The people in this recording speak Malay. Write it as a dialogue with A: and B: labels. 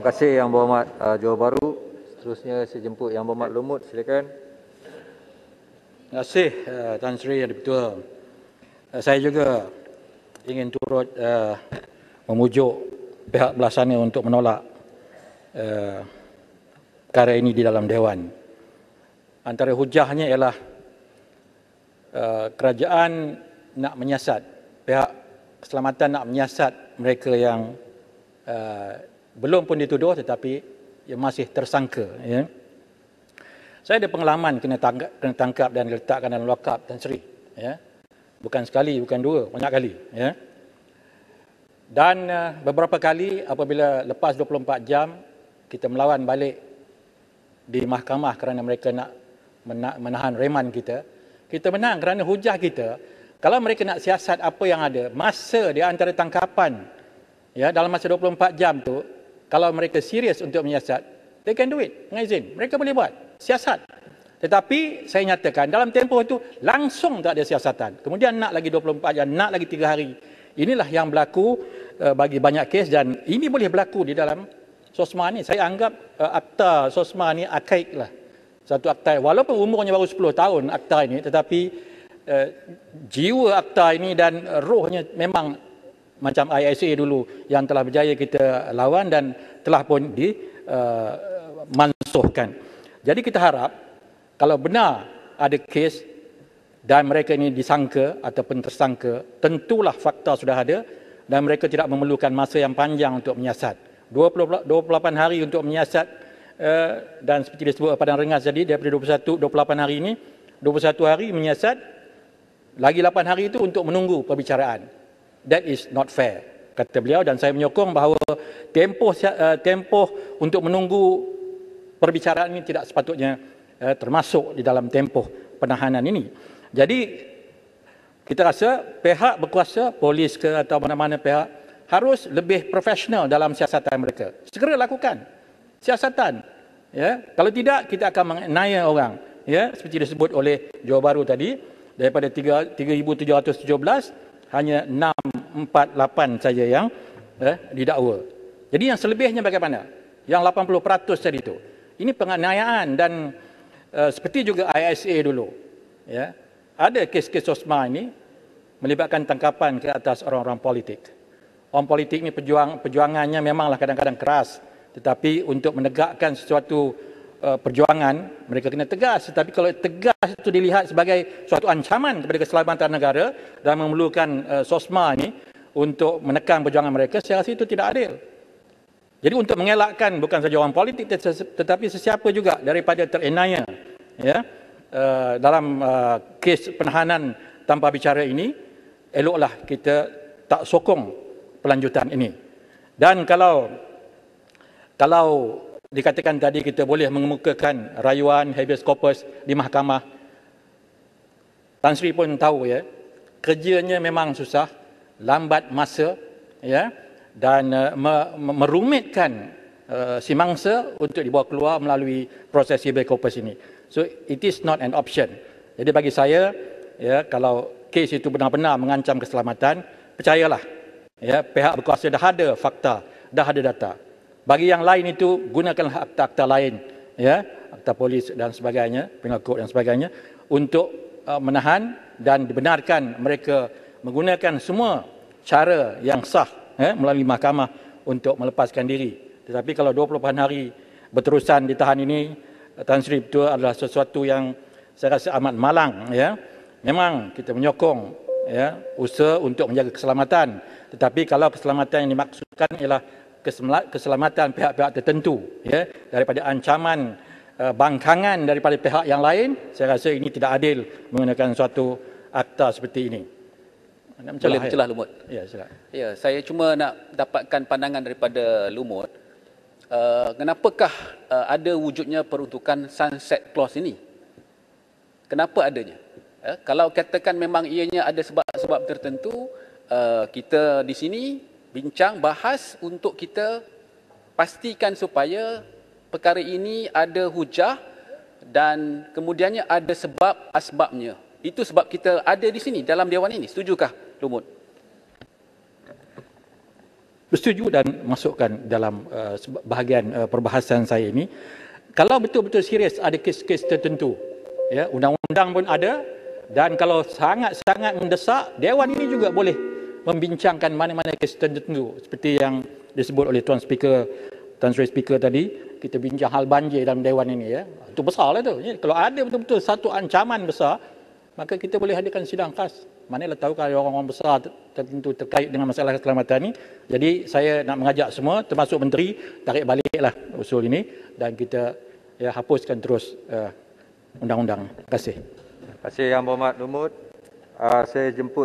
A: Terima kasih Yang Berhormat uh, Johor Baru. Seterusnya saya jemput Yang Berhormat Lumut. Silakan. Terima kasih uh, Tan Sri Yang Dipertua. Uh, saya juga ingin turut uh, memujuk pihak belasannya untuk menolak uh, kara ini di dalam Dewan. Antara hujahnya ialah uh, kerajaan nak menyiasat, pihak keselamatan nak menyiasat mereka yang uh, belum pun dituduh tetapi ia masih tersangka ya. Saya ada pengalaman kena tangkap, kena tangkap dan diletakkan dalam lokap dan seri ya. Bukan sekali, bukan dua, banyak kali ya. Dan uh, beberapa kali apabila lepas 24 jam kita melawan balik di mahkamah kerana mereka nak menahan reman kita, kita menang kerana hujah kita kalau mereka nak siasat apa yang ada, masa di antara tangkapan ya dalam masa 24 jam tu kalau mereka serius untuk menyiasat, they can do it dengan izin. Mereka boleh buat siasat. Tetapi saya nyatakan dalam tempoh itu langsung tak ada siasatan. Kemudian nak lagi 24 jam, nak lagi 3 hari. Inilah yang berlaku uh, bagi banyak kes dan ini boleh berlaku di dalam SOSMA ni. Saya anggap uh, akta SOSMA ni akaik lah. Satu akta, walaupun umurnya baru 10 tahun akta ini tetapi uh, jiwa akta ini dan rohnya memang macam ISA dulu yang telah berjaya kita lawan dan telah pun di uh, mansuhkan. Jadi kita harap kalau benar ada kes dan mereka ini disangka ataupun tersangka, tentulah fakta sudah ada dan mereka tidak memerlukan masa yang panjang untuk menyiasat. 28 hari untuk menyiasat uh, dan seperti disebut pada ringas tadi daripada 21 28 hari ini 21 hari menyiasat lagi 8 hari itu untuk menunggu perbicaraan. That is not fair. Kata beliau dan saya menyokong bahawa tempoh eh, tempoh untuk menunggu perbicaraan ini tidak sepatutnya eh, termasuk di dalam tempoh penahanan ini. Jadi kita rasa pihak berkuasa, polis ke atau mana-mana pihak harus lebih profesional dalam siasatan mereka. Segera lakukan siasatan. Ya, kalau tidak kita akan menganiaya orang. Ya, seperti disebut oleh Johor Baru tadi daripada 3717 hanya 6 48 saja yang eh, didakwa. Jadi yang selebihnya bagaimana? Yang 80% tadi itu. Ini penganiayaan dan eh, seperti juga ISA dulu. Ya. Ada kes-kes Osma ini melibatkan tangkapan ke atas orang-orang politik. Orang politik ini pejuang, pejuangannya memanglah kadang-kadang keras. Tetapi untuk menegakkan sesuatu uh, perjuangan mereka kena tegas tetapi kalau tegas itu dilihat sebagai suatu ancaman kepada keselamatan negara dan memerlukan uh, SOSMA ini untuk menekan perjuangan mereka saya rasa itu tidak adil jadi untuk mengelakkan bukan saja orang politik tetapi sesiapa juga daripada terenaya ya uh, dalam uh, kes penahanan tanpa bicara ini eloklah kita tak sokong pelanjutan ini dan kalau kalau dikatakan tadi kita boleh mengemukakan rayuan habeas corpus di mahkamah. Tan Sri pun tahu ya, kerjanya memang susah, lambat masa ya dan uh, me- merumitkan uh, si mangsa untuk dibawa keluar melalui proses habeas corpus ini. So it is not an option. Jadi bagi saya ya kalau kes itu benar-benar mengancam keselamatan, percayalah ya pihak berkuasa dah ada fakta, dah ada data. Bagi yang lain itu gunakan akta-akta lain ya, akta polis dan sebagainya, pengakuan dan sebagainya untuk uh, menahan dan dibenarkan mereka menggunakan semua cara yang sah ya, melalui mahkamah untuk melepaskan diri. Tetapi kalau 20 hari berterusan ditahan ini uh, Tan Sri itu adalah sesuatu yang saya rasa amat malang ya. Memang kita menyokong ya usaha untuk menjaga keselamatan tetapi kalau keselamatan yang dimaksudkan ialah keselamatan pihak-pihak tertentu ya daripada ancaman uh, bangkangan daripada pihak yang lain saya rasa ini tidak adil menggunakan suatu akta seperti ini nak mencelah, Boleh lumut ya silap ya saya cuma nak dapatkan pandangan daripada lumut uh, kenapakah uh, ada wujudnya peruntukan sunset clause ini kenapa adanya ya, kalau katakan memang ianya ada sebab-sebab tertentu uh, kita di sini bincang bahas untuk kita pastikan supaya perkara ini ada hujah dan kemudiannya ada sebab asbabnya. Itu sebab kita ada di sini dalam dewan ini. Setujukah Lumut? Bersetuju dan masukkan dalam uh, bahagian uh, perbahasan saya ini. Kalau betul-betul serius ada kes-kes tertentu, ya, undang-undang pun ada dan kalau sangat-sangat mendesak, dewan ini juga boleh membincangkan mana-mana kes tertentu seperti yang disebut oleh tuan speaker tuan sri speaker tadi kita bincang hal banjir dalam dewan ini ya itu besarlah tu ya, kalau ada betul-betul satu ancaman besar maka kita boleh hadirkan sidang khas manalah tahu kalau orang-orang besar tertentu terkait dengan masalah keselamatan ini jadi saya nak mengajak semua termasuk menteri tarik baliklah usul ini dan kita ya hapuskan terus uh, undang-undang terima kasih terima kasih yang berhormat lumut uh, saya jemput